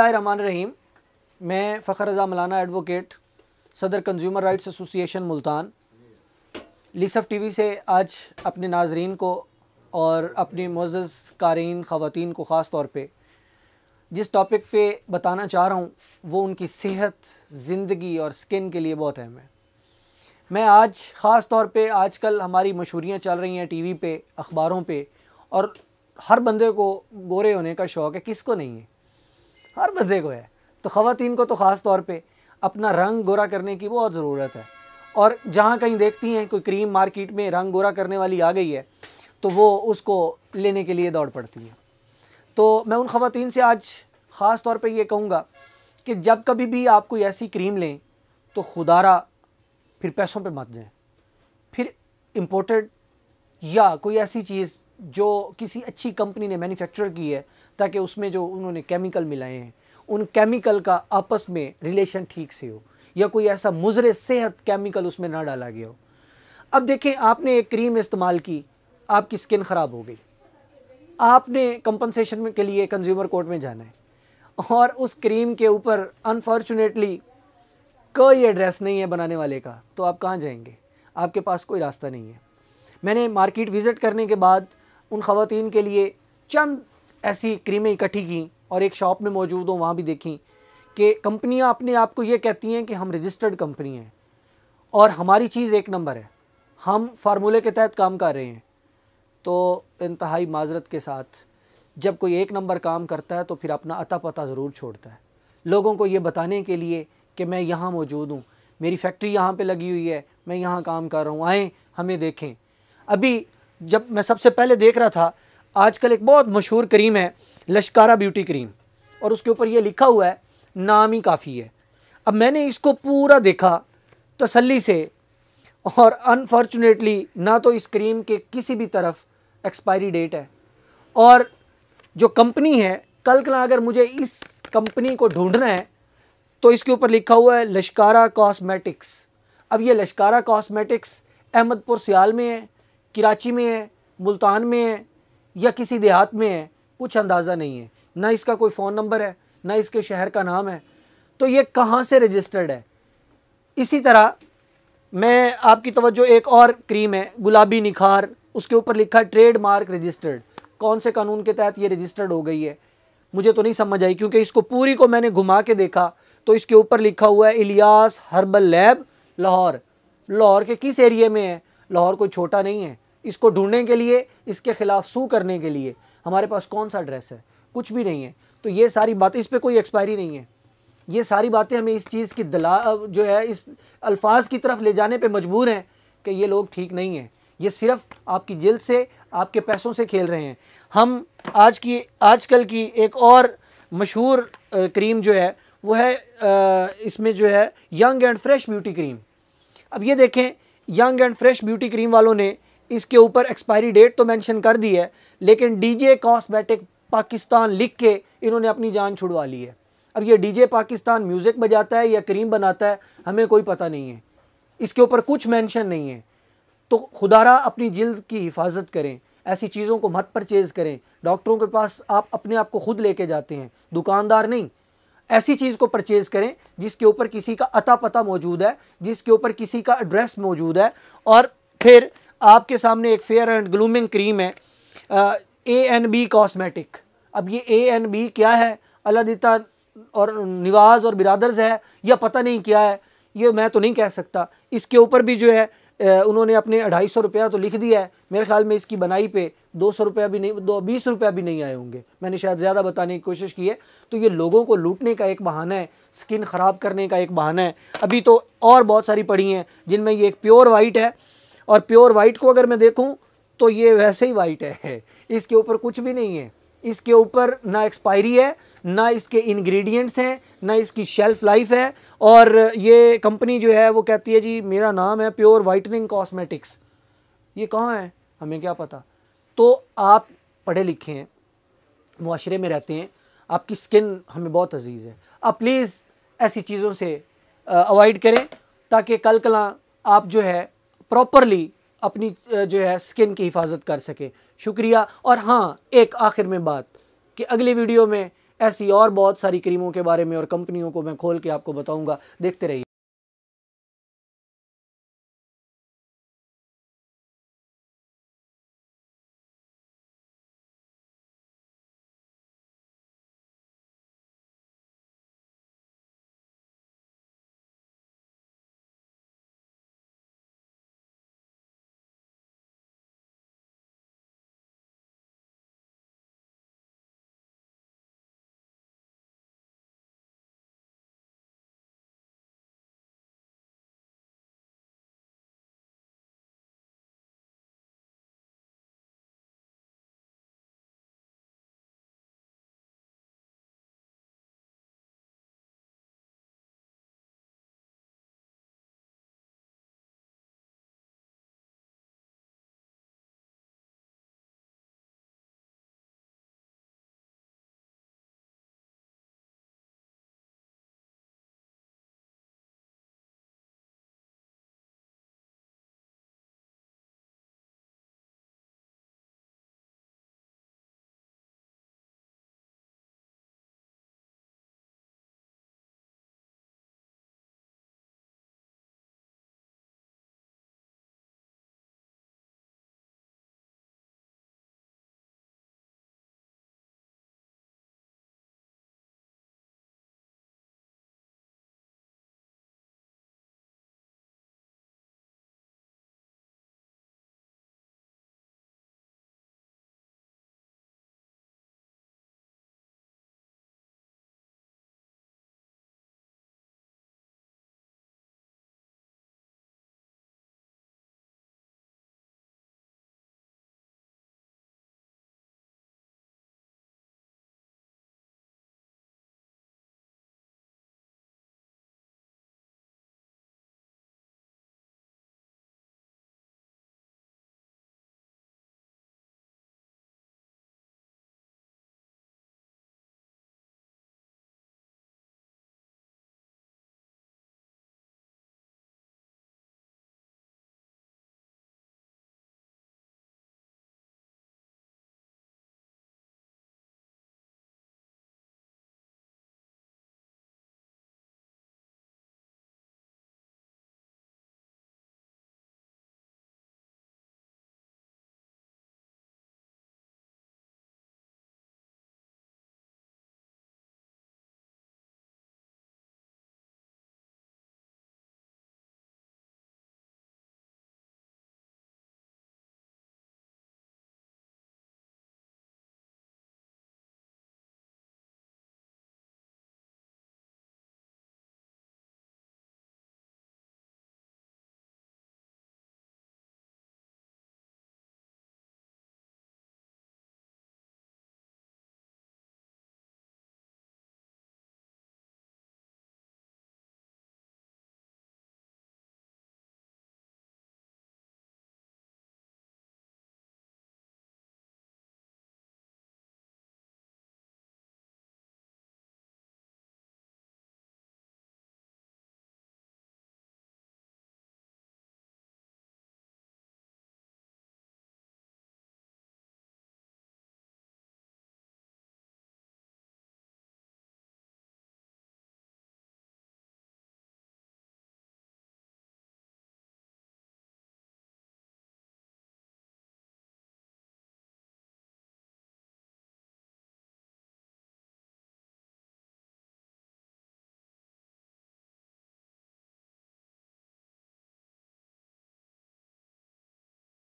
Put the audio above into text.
اللہ الرحمن الرحیم میں فخر رضا مولانا ایڈوکیٹ صدر کنزیومر رائٹس ایسوسی ایشن ملتان لیسف ٹی وی سے آج اپنے ناظرین کو اور اپنی معزز قارئین خواتین کو خاص طور پہ جس ٹاپک پہ بتانا چاہ رہا ہوں وہ ان کی صحت زندگی اور سکن کے لیے بہت اہم ہے میں آج خاص طور پہ آج کل ہماری مشہوریاں چل رہی ہیں ٹی وی پہ اخباروں پہ اور ہر بندے کو گورے ہونے کا شوق ہے کس کو نہیں ہے ہر بندے کو ہے تو خواتین کو تو خاص طور پہ اپنا رنگ گورا کرنے کی بہت ضرورت ہے اور جہاں کہیں دیکھتی ہیں کوئی کریم مارکیٹ میں رنگ گورا کرنے والی آ گئی ہے تو وہ اس کو لینے کے لیے دوڑ پڑتی ہیں تو میں ان خواتین سے آج خاص طور پہ یہ کہوں گا کہ جب کبھی بھی آپ کوئی ایسی کریم لیں تو خدارا پھر پیسوں پہ مت جائیں پھر امپورٹڈ یا کوئی ایسی چیز جو کسی اچھی کمپنی نے مینوفیکچر کی ہے تاکہ اس میں جو انہوں نے کیمیکل ملائے ہیں ان کیمیکل کا آپس میں ریلیشن ٹھیک سے ہو یا کوئی ایسا مضر صحت کیمیکل اس میں نہ ڈالا گیا ہو اب دیکھیں آپ نے ایک کریم استعمال کی آپ کی سکن خراب ہو گئی آپ نے کمپنسیشن کے لیے کنزیومر کورٹ میں جانا ہے اور اس کریم کے اوپر انفارچونیٹلی کوئی ایڈریس نہیں ہے بنانے والے کا تو آپ کہاں جائیں گے آپ کے پاس کوئی راستہ نہیں ہے میں نے مارکیٹ وزٹ کرنے کے بعد ان خواتین کے لیے چند ایسی کریمیں اکٹھی کیں اور ایک شاپ میں موجود ہوں وہاں بھی دیکھیں کہ کمپنیاں اپنے آپ کو یہ کہتی ہیں کہ ہم رجسٹرڈ کمپنی ہیں اور ہماری چیز ایک نمبر ہے ہم فارمولے کے تحت کام کر رہے ہیں تو انتہائی معذرت کے ساتھ جب کوئی ایک نمبر کام کرتا ہے تو پھر اپنا عطا پتہ ضرور چھوڑتا ہے لوگوں کو یہ بتانے کے لیے کہ میں یہاں موجود ہوں میری فیکٹری یہاں پہ لگی ہوئی ہے میں یہاں کام کر رہا ہوں آئیں ہمیں دیکھیں ابھی جب میں سب سے پہلے دیکھ رہا تھا آج کل ایک بہت مشہور کریم ہے لشکارہ بیوٹی کریم اور اس کے اوپر یہ لکھا ہوا ہے نام ہی کافی ہے اب میں نے اس کو پورا دیکھا تسلی سے اور انفارچونیٹلی نہ تو اس کریم کے کسی بھی طرف ایکسپائری ڈیٹ ہے اور جو کمپنی ہے کل کلا اگر مجھے اس کمپنی کو ڈھونڈنا ہے تو اس کے اوپر لکھا ہوا ہے لشکارہ کاسمیٹکس اب یہ لشکارہ کاسمیٹکس احمد پور سیال میں ہے کراچی میں ہے ملتان میں ہے یا کسی دیہات میں ہے کچھ اندازہ نہیں ہے نہ اس کا کوئی فون نمبر ہے نہ اس کے شہر کا نام ہے تو یہ کہاں سے رجسٹرڈ ہے اسی طرح میں آپ کی توجہ ایک اور کریم ہے گلابی نکھار اس کے اوپر لکھا ہے ٹریڈ مارک رجسٹرڈ کون سے قانون کے تحت یہ رجسٹرڈ ہو گئی ہے مجھے تو نہیں سمجھ آئی کیونکہ اس کو پوری کو میں نے گھما کے دیکھا تو اس کے اوپر لکھا ہوا ہے الیاس ہربل لیب لاہور لاہور کے کس ایریے میں ہے لاہور کوئی چھوٹا نہیں ہے اس کو ڈھونڈنے کے لیے اس کے خلاف سو کرنے کے لیے ہمارے پاس کون سا ڈریس ہے کچھ بھی نہیں ہے تو یہ ساری باتیں اس پہ کوئی ایکسپائری نہیں ہے یہ ساری باتیں ہمیں اس چیز کی دلا جو ہے اس الفاظ کی طرف لے جانے پہ مجبور ہیں کہ یہ لوگ ٹھیک نہیں ہیں یہ صرف آپ کی جلد سے آپ کے پیسوں سے کھیل رہے ہیں ہم آج کی آج کل کی ایک اور مشہور کریم جو ہے وہ ہے اس میں جو ہے young and fresh beauty cream اب یہ دیکھیں young and fresh beauty cream والوں نے اس کے اوپر ایکسپائری ڈیٹ تو مینشن کر دی ہے لیکن ڈی جے کاسمیٹک پاکستان لکھ کے انہوں نے اپنی جان چھڑوا لی ہے اب یہ ڈی جے پاکستان میوزک بجاتا ہے یا کریم بناتا ہے ہمیں کوئی پتہ نہیں ہے اس کے اوپر کچھ مینشن نہیں ہے تو خدارہ اپنی جلد کی حفاظت کریں ایسی چیزوں کو مت پرچیز کریں ڈاکٹروں کے پاس آپ اپنے آپ کو خود لے کے جاتے ہیں دکاندار نہیں ایسی چیز کو پرچیز کریں جس کے اوپر کسی کا عطا پتہ موجود ہے جس کے اوپر کسی کا ایڈریس موجود ہے اور پھر آپ کے سامنے ایک فیئر اینڈ گلومنگ کریم ہے اے این بی کاسمیٹک اب یہ اے این بی کیا ہے اللہ دیتا اور نواز اور برادرز ہے یا پتہ نہیں کیا ہے یہ میں تو نہیں کہہ سکتا اس کے اوپر بھی جو ہے انہوں نے اپنے اڑھائی سو روپیہ تو لکھ دیا ہے میرے خیال میں اس کی بنائی پہ دو سو روپیہ بھی نہیں دو بیس روپیہ بھی نہیں آئے ہوں گے میں نے شاید زیادہ بتانے کی کوشش کی ہے تو یہ لوگوں کو لوٹنے کا ایک بہانہ ہے سکن خراب کرنے کا ایک بہانہ ہے ابھی تو اور بہت ساری پڑی ہیں جن میں یہ ایک پیور وائٹ ہے اور پیور وائٹ کو اگر میں دیکھوں تو یہ ویسے ہی وائٹ ہے اس کے اوپر کچھ بھی نہیں ہے اس کے اوپر نہ ایکسپائری ہے نہ اس کے انگریڈینٹس ہیں نہ اس کی شیلف لائف ہے اور یہ کمپنی جو ہے وہ کہتی ہے جی میرا نام ہے پیور وائٹننگ کاسمیٹکس یہ کہاں ہے ہمیں کیا پتا تو آپ پڑھے لکھے ہیں معاشرے میں رہتے ہیں آپ کی سکن ہمیں بہت عزیز ہے آپ پلیز ایسی چیزوں سے اوائڈ کریں تاکہ کل کلاں آپ جو ہے پراپرلی اپنی جو ہے سکن کی حفاظت کر سکیں شکریہ اور ہاں ایک آخر میں بات کہ اگلی ویڈیو میں ایسی اور بہت ساری کریموں کے بارے میں اور کمپنیوں کو میں کھول کے آپ کو بتاؤں گا دیکھتے رہیے